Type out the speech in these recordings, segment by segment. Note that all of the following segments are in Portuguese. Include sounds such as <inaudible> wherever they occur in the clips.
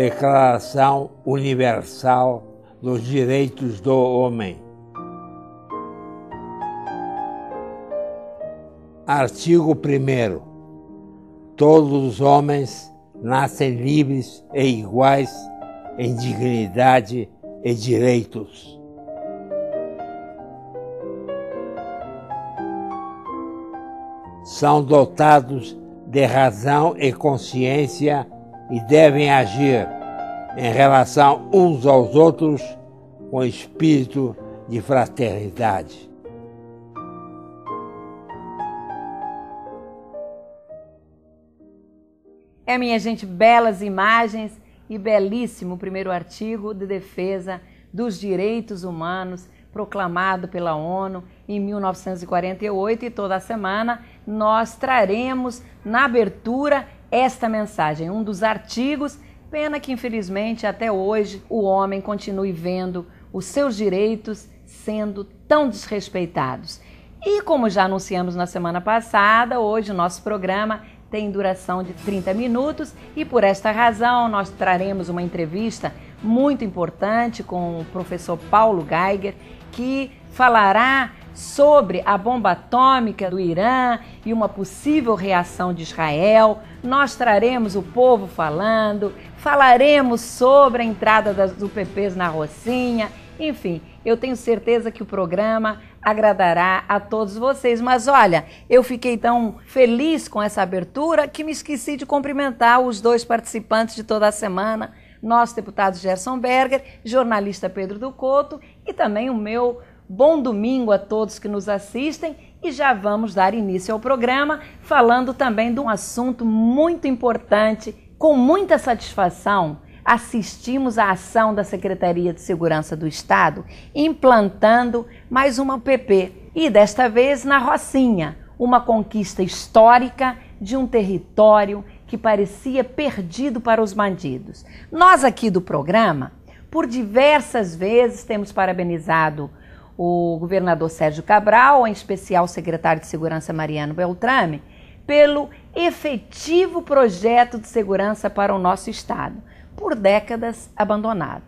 Declaração Universal dos Direitos do Homem. Artigo 1. Todos os homens nascem livres e iguais em dignidade e direitos. São dotados de razão e consciência e devem agir em relação uns aos outros com espírito de fraternidade. É, minha gente, belas imagens e belíssimo primeiro artigo de defesa dos direitos humanos proclamado pela ONU em 1948 e toda semana nós traremos na abertura esta mensagem, um dos artigos. Pena que, infelizmente, até hoje o homem continue vendo os seus direitos sendo tão desrespeitados. E como já anunciamos na semana passada, hoje o nosso programa tem duração de 30 minutos e por esta razão nós traremos uma entrevista muito importante com o professor Paulo Geiger, que falará sobre a bomba atômica do Irã e uma possível reação de Israel. Nós traremos o povo falando, falaremos sobre a entrada das UPPs na Rocinha. Enfim, eu tenho certeza que o programa agradará a todos vocês. Mas olha, eu fiquei tão feliz com essa abertura que me esqueci de cumprimentar os dois participantes de toda a semana nosso deputado Gerson Berger, jornalista Pedro do Couto e também o meu Bom domingo a todos que nos assistem e já vamos dar início ao programa falando também de um assunto muito importante. Com muita satisfação, assistimos à ação da Secretaria de Segurança do Estado implantando mais uma PP e desta vez na Rocinha, uma conquista histórica de um território que parecia perdido para os bandidos. Nós aqui do programa, por diversas vezes, temos parabenizado o governador Sérgio Cabral, em especial o secretário de Segurança Mariano Beltrame, pelo efetivo projeto de segurança para o nosso Estado, por décadas abandonado.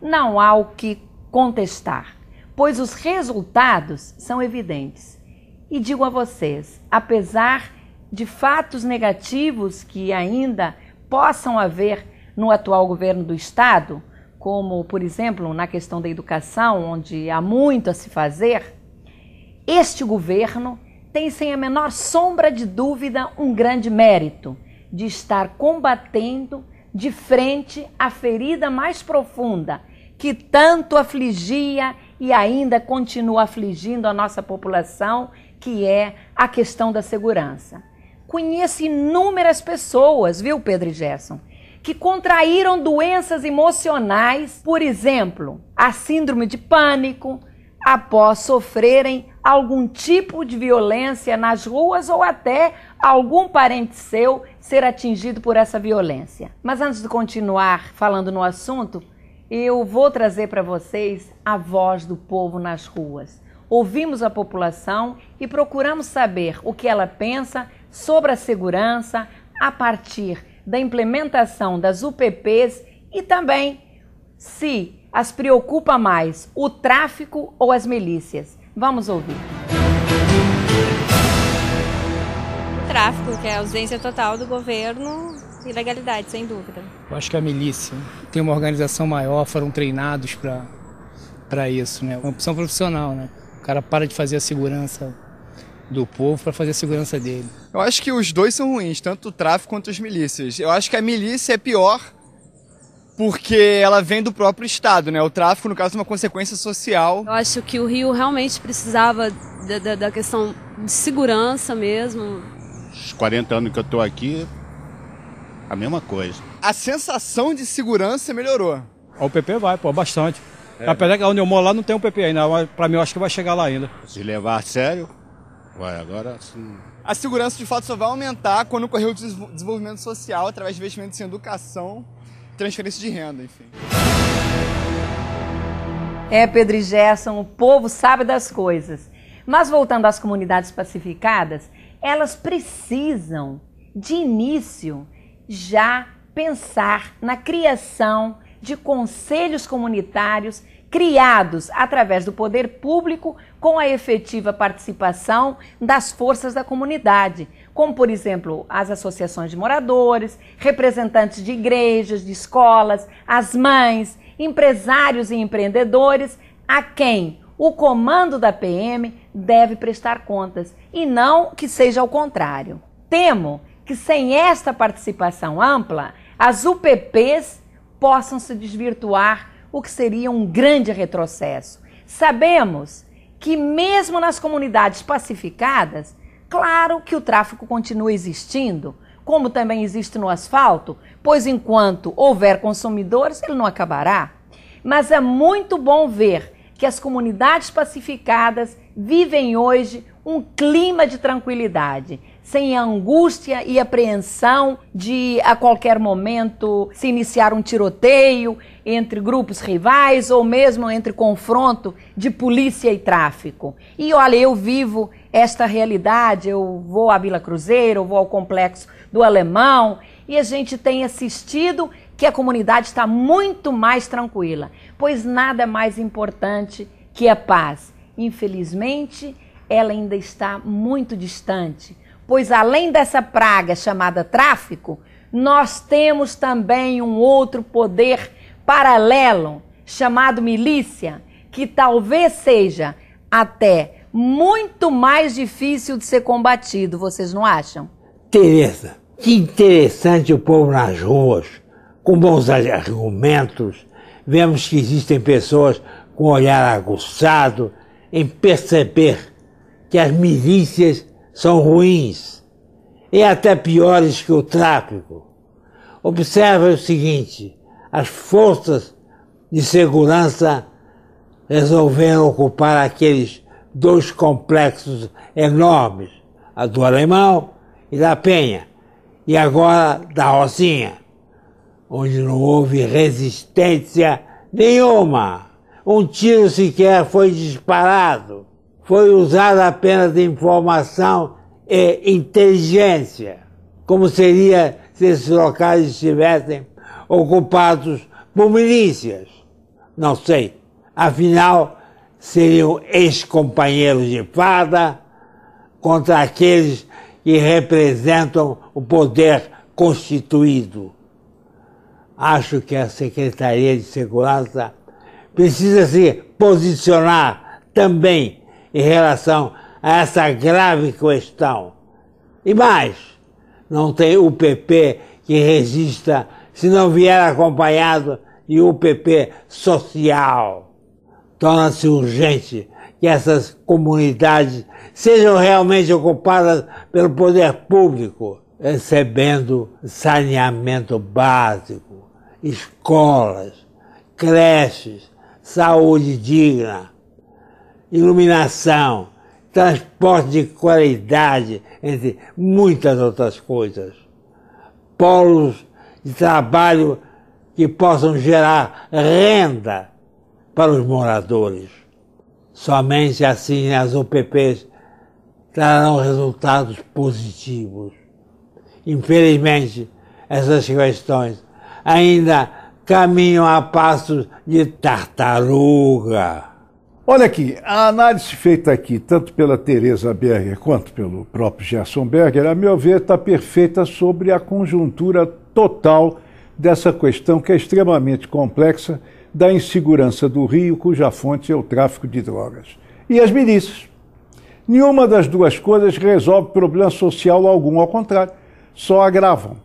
Não há o que contestar, pois os resultados são evidentes. E digo a vocês, apesar de fatos negativos que ainda possam haver no atual governo do Estado, como, por exemplo, na questão da educação, onde há muito a se fazer, este governo tem sem a menor sombra de dúvida um grande mérito de estar combatendo de frente a ferida mais profunda que tanto afligia e ainda continua afligindo a nossa população, que é a questão da segurança. Conheço inúmeras pessoas, viu, Pedro e Gerson, que contraíram doenças emocionais, por exemplo, a síndrome de pânico, após sofrerem algum tipo de violência nas ruas ou até algum parente seu ser atingido por essa violência. Mas antes de continuar falando no assunto, eu vou trazer para vocês a voz do povo nas ruas. Ouvimos a população e procuramos saber o que ela pensa sobre a segurança a partir da implementação das UPPs e também se as preocupa mais o tráfico ou as milícias. Vamos ouvir. O tráfico, que é a ausência total do governo, ilegalidade, sem dúvida. Eu acho que a milícia tem uma organização maior, foram treinados para isso, né? Uma opção profissional, né? O cara para de fazer a segurança do povo para fazer a segurança dele. Eu acho que os dois são ruins, tanto o tráfico quanto as milícias. Eu acho que a milícia é pior porque ela vem do próprio Estado, né? O tráfico, no caso, é uma consequência social. Eu acho que o Rio realmente precisava da, da, da questão de segurança mesmo. Os 40 anos que eu estou aqui, a mesma coisa. A sensação de segurança melhorou. O PP vai, pô, bastante. É. Apesar que onde eu moro lá não tem um PP ainda, mas pra mim eu acho que vai chegar lá ainda. Se levar a sério, Vai, agora sim. A segurança de fato só vai aumentar quando ocorrer o desenvolvimento social através de investimentos em educação, transferência de renda, enfim. É, Pedro e Gerson, o povo sabe das coisas. Mas voltando às comunidades pacificadas, elas precisam, de início, já pensar na criação de conselhos comunitários criados através do poder público com a efetiva participação das forças da comunidade, como, por exemplo, as associações de moradores, representantes de igrejas, de escolas, as mães, empresários e empreendedores, a quem o comando da PM deve prestar contas, e não que seja ao contrário. Temo que sem esta participação ampla, as UPPs possam se desvirtuar o que seria um grande retrocesso. Sabemos que, mesmo nas comunidades pacificadas, claro que o tráfico continua existindo, como também existe no asfalto, pois enquanto houver consumidores, ele não acabará. Mas é muito bom ver que as comunidades pacificadas vivem hoje um clima de tranquilidade, sem angústia e apreensão de a qualquer momento se iniciar um tiroteio entre grupos rivais ou mesmo entre confronto de polícia e tráfico. E olha, eu vivo esta realidade, eu vou à Vila Cruzeiro, eu vou ao complexo do Alemão e a gente tem assistido que a comunidade está muito mais tranquila, pois nada mais importante que a paz. Infelizmente, ela ainda está muito distante, pois além dessa praga chamada tráfico, nós temos também um outro poder paralelo chamado milícia, que talvez seja até muito mais difícil de ser combatido, vocês não acham? Tereza, que interessante o povo nas ruas, com bons argumentos. Vemos que existem pessoas com olhar aguçado em perceber que as milícias são ruins e até piores que o tráfico. Observe o seguinte: as forças de segurança resolveram ocupar aqueles dois complexos enormes, a do Alemão e da Penha, e agora da Rocinha, onde não houve resistência nenhuma. Um tiro sequer foi disparado foi usada apenas informação e inteligência, como seria se esses locais estivessem ocupados por milícias. Não sei. Afinal, seriam ex-companheiros de fada contra aqueles que representam o poder constituído. Acho que a Secretaria de Segurança precisa se posicionar também em relação a essa grave questão. E mais, não tem o PP que resista se não vier acompanhado de um PP social. Torna-se urgente que essas comunidades sejam realmente ocupadas pelo poder público, recebendo saneamento básico, escolas, creches, saúde digna, iluminação, transporte de qualidade, entre muitas outras coisas. Polos de trabalho que possam gerar renda para os moradores. Somente assim as OPPs trarão resultados positivos. Infelizmente, essas questões ainda caminham a passos de tartaruga. Olha aqui, a análise feita aqui, tanto pela Teresa Berger quanto pelo próprio Gerson Berger, a meu ver, está perfeita sobre a conjuntura total dessa questão que é extremamente complexa da insegurança do Rio, cuja fonte é o tráfico de drogas. E as milícias. Nenhuma das duas coisas resolve problema social algum, ao contrário, só agravam.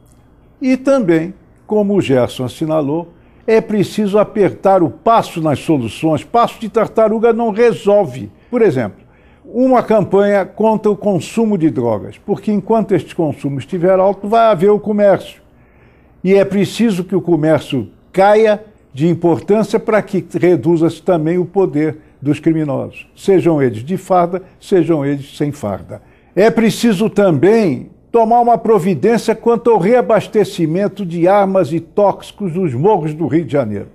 E também, como o Gerson assinalou, é preciso apertar o passo nas soluções. Passo de tartaruga não resolve. Por exemplo, uma campanha contra o consumo de drogas, porque enquanto este consumo estiver alto, vai haver o comércio. E é preciso que o comércio caia de importância para que reduza-se também o poder dos criminosos, sejam eles de farda, sejam eles sem farda. É preciso também tomar uma providência quanto ao reabastecimento de armas e tóxicos nos morros do Rio de Janeiro.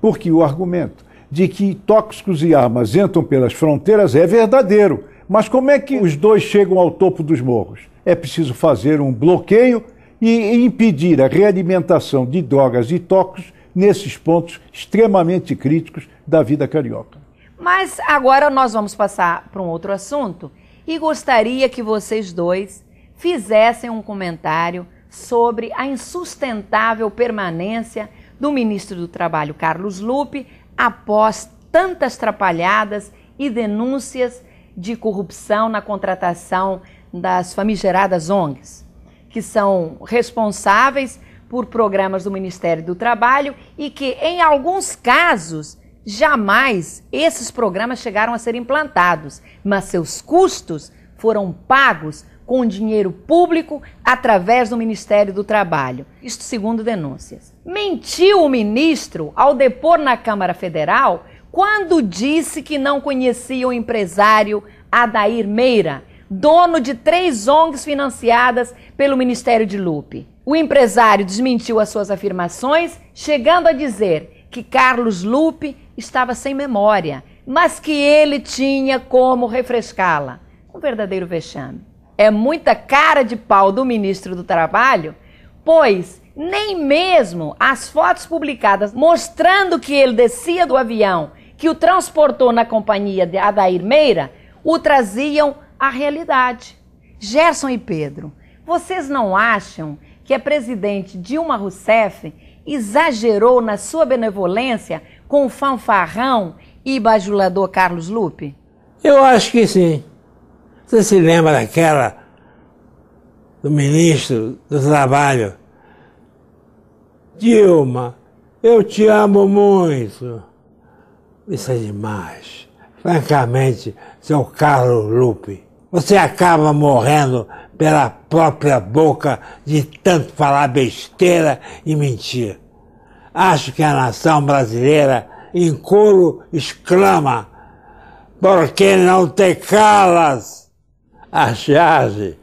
Porque o argumento de que tóxicos e armas entram pelas fronteiras é verdadeiro. Mas como é que os dois chegam ao topo dos morros? É preciso fazer um bloqueio e impedir a realimentação de drogas e tóxicos nesses pontos extremamente críticos da vida carioca. Mas agora nós vamos passar para um outro assunto e gostaria que vocês dois fizessem um comentário sobre a insustentável permanência do ministro do Trabalho Carlos Lupe após tantas trapalhadas e denúncias de corrupção na contratação das famigeradas ONGs, que são responsáveis por programas do Ministério do Trabalho e que, em alguns casos, jamais esses programas chegaram a ser implantados, mas seus custos foram pagos com dinheiro público através do Ministério do Trabalho. Isto segundo denúncias. Mentiu o ministro ao depor na Câmara Federal quando disse que não conhecia o empresário Adair Meira, dono de três ONGs financiadas pelo Ministério de Lupe. O empresário desmentiu as suas afirmações, chegando a dizer que Carlos Lupe estava sem memória, mas que ele tinha como refrescá-la. Um verdadeiro vexame é muita cara de pau do ministro do Trabalho, pois nem mesmo as fotos publicadas mostrando que ele descia do avião que o transportou na companhia de Adair Meira o traziam à realidade. Gerson e Pedro, vocês não acham que a presidente Dilma Rousseff exagerou na sua benevolência com o fanfarrão e bajulador Carlos Lupe? Eu acho que sim. Você se lembra daquela do ministro do Trabalho? Dilma, eu te amo muito. Isso é demais. Francamente, seu Carlos Lupe, você acaba morrendo pela própria boca de tanto falar besteira e mentir. Acho que a nação brasileira em coro exclama: que não te calas? A chave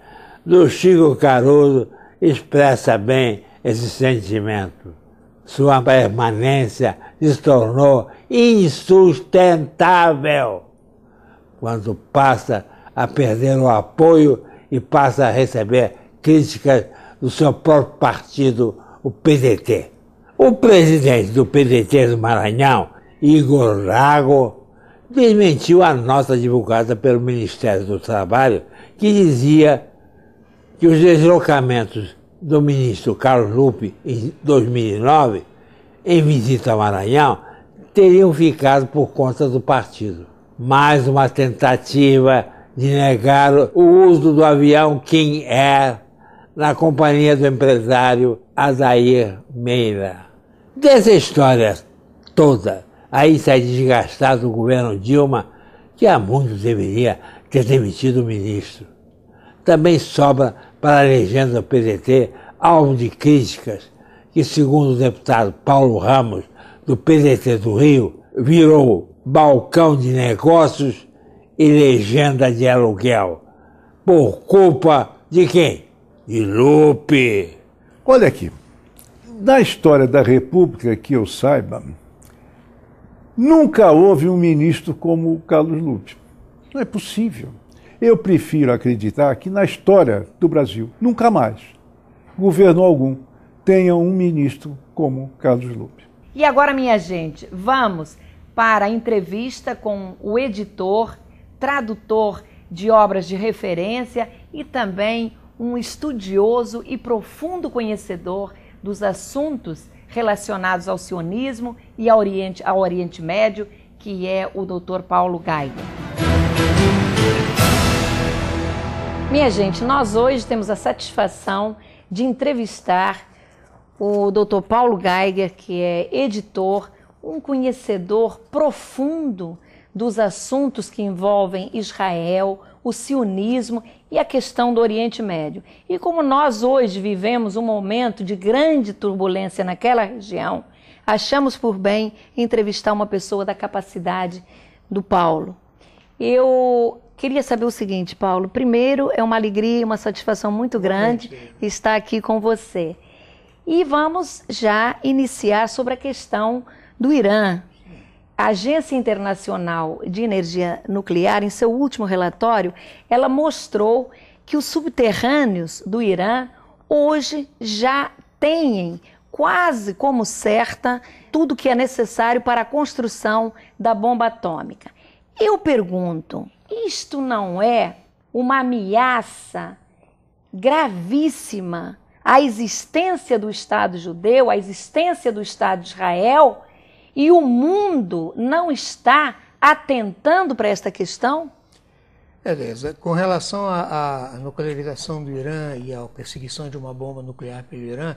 do Chico Caruso expressa bem esse sentimento. Sua permanência se tornou insustentável quando passa a perder o apoio e passa a receber críticas do seu próprio partido, o PDT. O presidente do PDT do Maranhão, Igor Lago, desmentiu a nota divulgada pelo Ministério do Trabalho, que dizia que os deslocamentos do ministro Carlos Lupe em 2009, em visita ao Maranhão, teriam ficado por conta do partido. Mais uma tentativa de negar o uso do avião King Air é na companhia do empresário Adair Meira. Dessa história toda, Aí está desgastado o governo Dilma, que há muito deveria ter demitido o ministro. Também sobra para a legenda do PDT alvo de críticas, que, segundo o deputado Paulo Ramos, do PDT do Rio, virou balcão de negócios e legenda de aluguel. Por culpa de quem? De Lupe. Olha aqui, na história da República que eu saiba, Nunca houve um ministro como o Carlos Lupe. Não é possível. Eu prefiro acreditar que na história do Brasil, nunca mais, governo algum tenha um ministro como Carlos Lupe. E agora, minha gente, vamos para a entrevista com o editor, tradutor de obras de referência e também um estudioso e profundo conhecedor dos assuntos relacionados ao sionismo e ao Oriente, ao Oriente Médio, que é o Dr. Paulo Gaido. Minha gente, nós hoje temos a satisfação de entrevistar o Dr. Paulo Geiger, que é editor, um conhecedor profundo dos assuntos que envolvem Israel, o sionismo e a questão do Oriente Médio. E como nós hoje vivemos um momento de grande turbulência naquela região, achamos por bem entrevistar uma pessoa da capacidade do Paulo. Eu queria saber o seguinte, Paulo. Primeiro, é uma alegria e uma satisfação muito grande estar aqui com você. E vamos já iniciar sobre a questão do Irã, a Agência Internacional de Energia Nuclear, em seu último relatório, ela mostrou que os subterrâneos do Irã hoje já têm quase como certa tudo que é necessário para a construção da bomba atômica. Eu pergunto, isto não é uma ameaça gravíssima à existência do Estado judeu, à existência do Estado de Israel? E o mundo não está atentando para esta questão? Beleza. Com relação à nuclearização do Irã e à perseguição de uma bomba nuclear pelo Irã,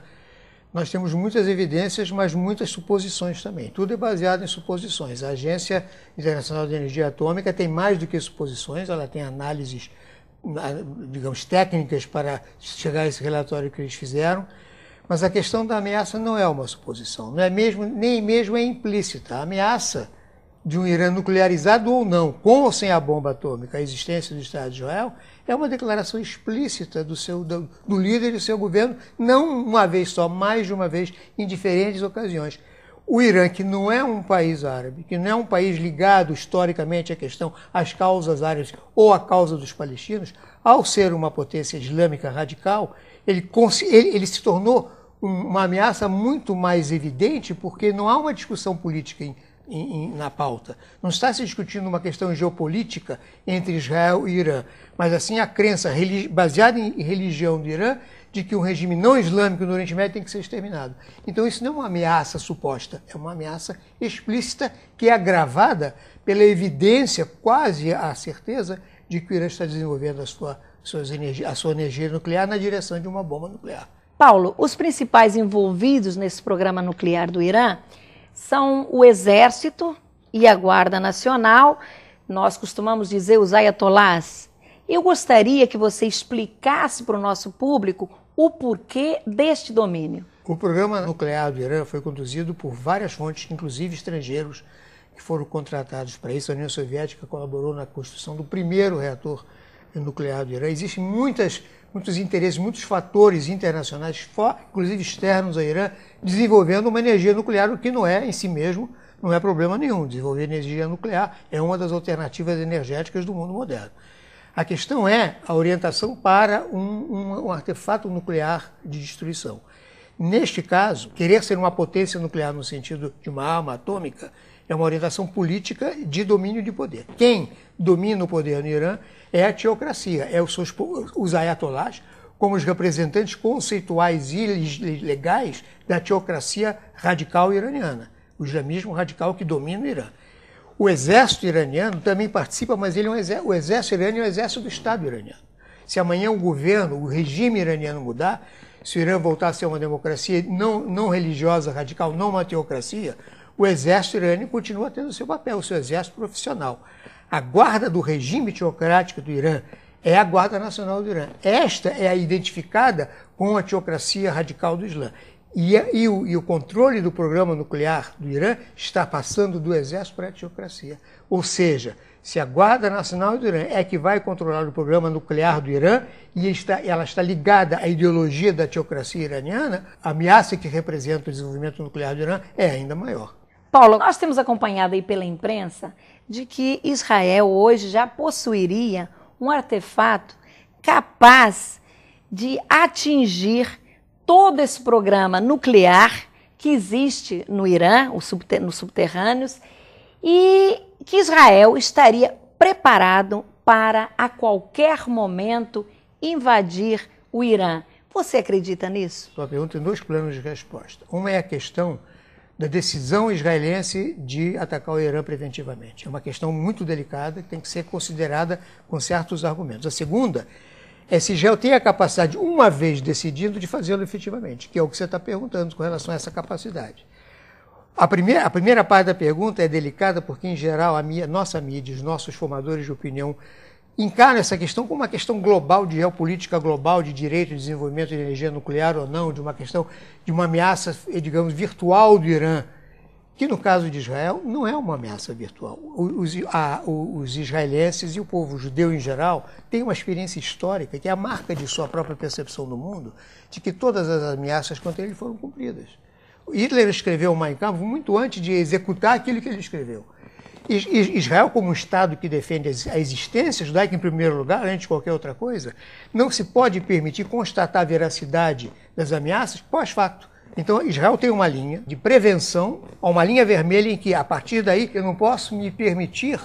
nós temos muitas evidências, mas muitas suposições também. Tudo é baseado em suposições. A Agência Internacional de Energia Atômica tem mais do que suposições, ela tem análises, digamos, técnicas para chegar a esse relatório que eles fizeram. Mas a questão da ameaça não é uma suposição, não é mesmo, nem mesmo é implícita. A ameaça de um Irã nuclearizado ou não, com ou sem a bomba atômica, a existência do Estado de Israel, é uma declaração explícita do, seu, do, do líder do seu governo, não uma vez só, mais de uma vez, em diferentes ocasiões. O Irã, que não é um país árabe, que não é um país ligado historicamente à questão, às causas árabes ou à causa dos palestinos, ao ser uma potência islâmica radical, ele, ele, ele se tornou uma ameaça muito mais evidente, porque não há uma discussão política em, em, na pauta. Não está se discutindo uma questão geopolítica entre Israel e Irã, mas assim a crença baseada em religião do Irã de que um regime não islâmico no Oriente Médio tem que ser exterminado. Então isso não é uma ameaça suposta, é uma ameaça explícita que é agravada pela evidência, quase a certeza, de que o Irã está desenvolvendo a sua, suas energia, a sua energia nuclear na direção de uma bomba nuclear. Paulo, os principais envolvidos nesse programa nuclear do Irã são o Exército e a Guarda Nacional, nós costumamos dizer os ayatolás. Eu gostaria que você explicasse para o nosso público o porquê deste domínio. O programa nuclear do Irã foi conduzido por várias fontes, inclusive estrangeiros, que foram contratados para isso. A União Soviética colaborou na construção do primeiro reator nuclear do Irã. Existem muitas muitos interesses, muitos fatores internacionais, inclusive externos ao Irã, desenvolvendo uma energia nuclear, o que não é em si mesmo, não é problema nenhum. Desenvolver energia nuclear é uma das alternativas energéticas do mundo moderno. A questão é a orientação para um, um, um artefato nuclear de destruição. Neste caso, querer ser uma potência nuclear no sentido de uma arma atômica é uma orientação política de domínio de poder. Quem domina o poder no Irã é a teocracia, é os, seus, os ayatolás, como os representantes conceituais e legais da teocracia radical iraniana, o islamismo radical que domina o Irã. O exército iraniano também participa, mas ele é um exército, o exército iraniano é o exército do Estado iraniano. Se amanhã o governo, o regime iraniano mudar, se o Irã voltar a ser uma democracia não, não religiosa radical, não uma teocracia, o exército iraniano continua tendo seu papel, o seu exército profissional. A guarda do regime teocrático do Irã é a Guarda Nacional do Irã. Esta é a identificada com a teocracia radical do Islã. E, e, o, e, o, controle do programa nuclear do Irã está passando do exército para a teocracia. Ou seja, se a Guarda Nacional do Irã é que vai controlar o programa nuclear do Irã e está, ela está ligada à ideologia da teocracia iraniana, a ameaça que representa o desenvolvimento nuclear do Irã é ainda maior. Paulo, nós temos acompanhado aí pela imprensa de que Israel hoje já possuiria um artefato capaz de atingir todo esse programa nuclear que existe no Irã, nos subterrâneos, e que Israel estaria preparado para a qualquer momento invadir o Irã. Você acredita nisso? Sua pergunta tem dois planos de resposta. Uma é a questão da decisão israelense de atacar o Irã preventivamente. É uma questão muito delicada que tem que ser considerada com certos argumentos. A segunda é se Israel tem a capacidade, uma vez decidido, de fazê-lo efetivamente, que é o que você está perguntando com relação a essa capacidade. A primeira, a primeira parte da pergunta é delicada porque, em geral, a minha, nossa mídia, os nossos formadores de opinião encara essa questão como uma questão global de geopolítica global, de direito de desenvolvimento de energia nuclear ou não, de uma questão de uma ameaça, eh, digamos, virtual do Irã, que no caso de Israel não é uma ameaça virtual. Os, a, os israelenses e o povo judeu em geral têm uma experiência histórica que é a marca de sua própria percepção do mundo, de que todas as ameaças contra ele foram cumpridas. Hitler escreveu o Mein Kampf muito antes de executar aquilo que ele escreveu. Israel, como um Estado que defende a existência judaica em primeiro lugar, antes de qualquer outra coisa, não se pode permitir constatar a veracidade das ameaças pós-facto. Então, Israel tem uma linha de prevenção, uma linha vermelha em que, a partir daí, eu não posso me permitir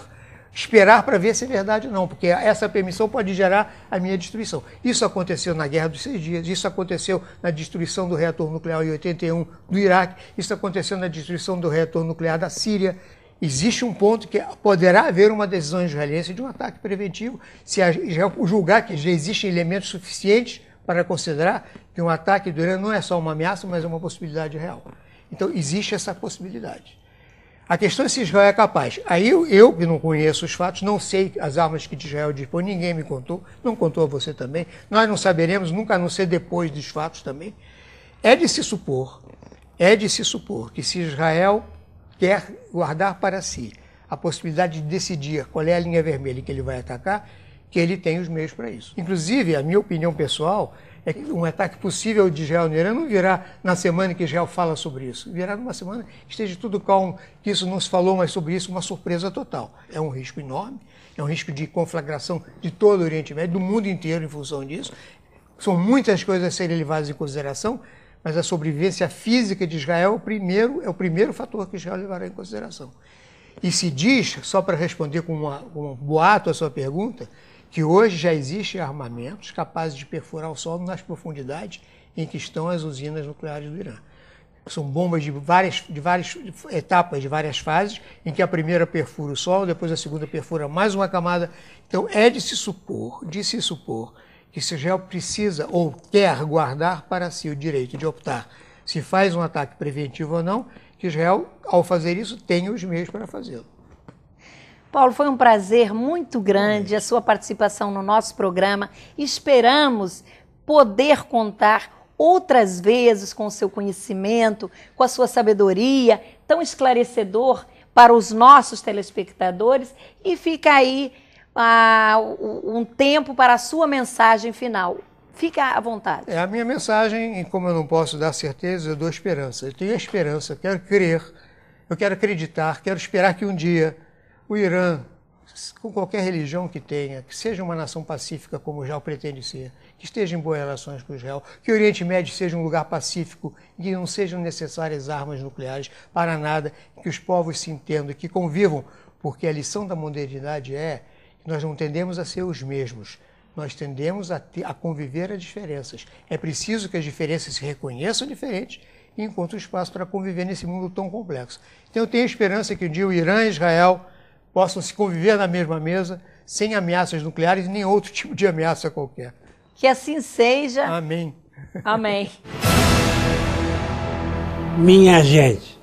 esperar para ver se é verdade ou não, porque essa permissão pode gerar a minha destruição. Isso aconteceu na Guerra dos Seis Dias, isso aconteceu na destruição do reator nuclear em 81 do Iraque, isso aconteceu na destruição do reator nuclear da Síria, existe um ponto que poderá haver uma decisão israelense de um ataque preventivo, se Israel julgar que já existem elementos suficientes para considerar que um ataque do Irã não é só uma ameaça, mas é uma possibilidade real. Então, existe essa possibilidade. A questão é se Israel é capaz. Aí eu, eu, que não conheço os fatos, não sei as armas que Israel dispõe, ninguém me contou, não contou a você também. Nós não saberemos, nunca a não ser depois dos fatos também. É de se supor, é de se supor que se Israel quer guardar para si a possibilidade de decidir qual é a linha vermelha que ele vai atacar, que ele tem os meios para isso. Inclusive, a minha opinião pessoal é que um ataque possível de Israel no Irã não virá na semana que Israel fala sobre isso. Virá numa semana que esteja tudo calmo, que isso não se falou mais sobre isso, uma surpresa total. É um risco enorme, é um risco de conflagração de todo o Oriente Médio, do mundo inteiro em função disso. São muitas coisas a serem levadas em consideração, mas a sobrevivência física de Israel é o primeiro, é o primeiro fator que Israel levará em consideração. E se diz, só para responder com uma, um boato à sua pergunta, que hoje já existem armamentos capazes de perfurar o solo nas profundidades em que estão as usinas nucleares do Irã. São bombas de várias, de várias etapas, de várias fases, em que a primeira perfura o solo, depois a segunda perfura mais uma camada. Então é de se supor, de se supor, que Israel precisa ou quer guardar para si o direito de optar se faz um ataque preventivo ou não, que Israel, ao fazer isso, tem os meios para fazê-lo. Paulo, foi um prazer muito grande a sua participação no nosso programa. Esperamos poder contar outras vezes com o seu conhecimento, com a sua sabedoria, tão esclarecedor para os nossos telespectadores. E fica aí ah, um tempo para a sua mensagem final. Fica à vontade. É, a minha mensagem, e como eu não posso dar certeza, eu dou esperança. Eu tenho esperança, eu quero crer, eu quero acreditar, quero esperar que um dia o Irã, com qualquer religião que tenha, que seja uma nação pacífica como o Israel pretende ser, que esteja em boas relações com Israel, que o Oriente Médio seja um lugar pacífico, que não sejam necessárias armas nucleares para nada, que os povos se entendam, que convivam, porque a lição da modernidade é nós não tendemos a ser os mesmos, nós tendemos a, ter, a conviver as diferenças. É preciso que as diferenças se reconheçam diferentes e encontrem espaço para conviver nesse mundo tão complexo. Então eu tenho esperança que um dia o Irã e Israel possam se conviver na mesma mesa, sem ameaças nucleares nem outro <laughs> tipo de ameaça qualquer. Que assim seja. Amém. Amém. Minha gente,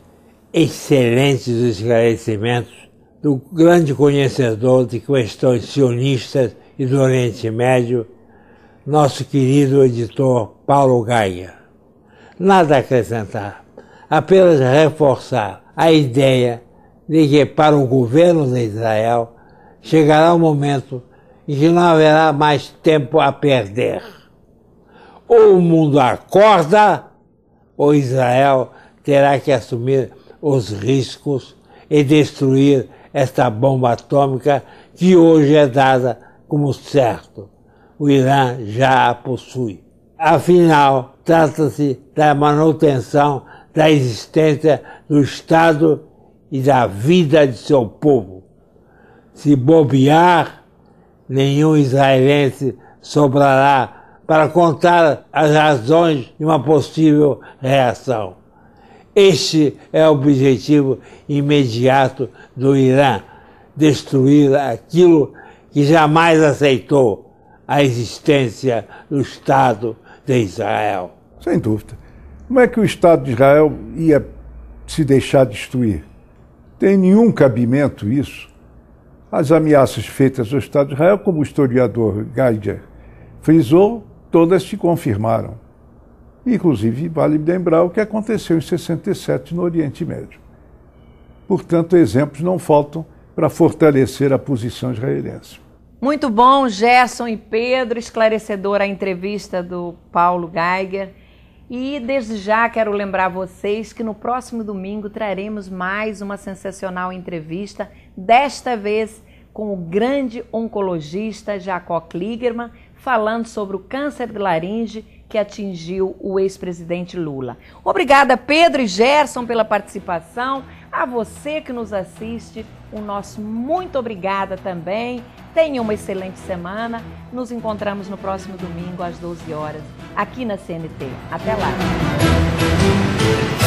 excelentes esclarecimentos do grande conhecedor de questões sionistas e do Oriente Médio, nosso querido editor Paulo Gaia. Nada a acrescentar, apenas reforçar a ideia de que para o governo de Israel chegará o um momento em que não haverá mais tempo a perder. Ou o mundo acorda, ou Israel terá que assumir os riscos e destruir esta bomba atômica que hoje é dada como certo. O Irã já a possui. Afinal, trata-se da manutenção da existência do Estado e da vida de seu povo. Se bobear, nenhum israelense sobrará para contar as razões de uma possível reação. Este é o objetivo imediato do Irã: destruir aquilo que jamais aceitou a existência do Estado de Israel. Sem dúvida. Como é que o Estado de Israel ia se deixar destruir? Tem nenhum cabimento isso. As ameaças feitas ao Estado de Israel, como o historiador Geiger frisou, todas se confirmaram. Inclusive, vale lembrar o que aconteceu em 67 no Oriente Médio. Portanto, exemplos não faltam para fortalecer a posição israelense. Muito bom, Gerson e Pedro, esclarecedora a entrevista do Paulo Geiger. E desde já quero lembrar vocês que no próximo domingo traremos mais uma sensacional entrevista, desta vez com o grande oncologista Jacó Kligerman, falando sobre o câncer de laringe que atingiu o ex-presidente Lula. Obrigada, Pedro e Gerson, pela participação. A você que nos assiste, o nosso muito obrigada também. Tenha uma excelente semana. Nos encontramos no próximo domingo às 12 horas, aqui na CNT. Até lá.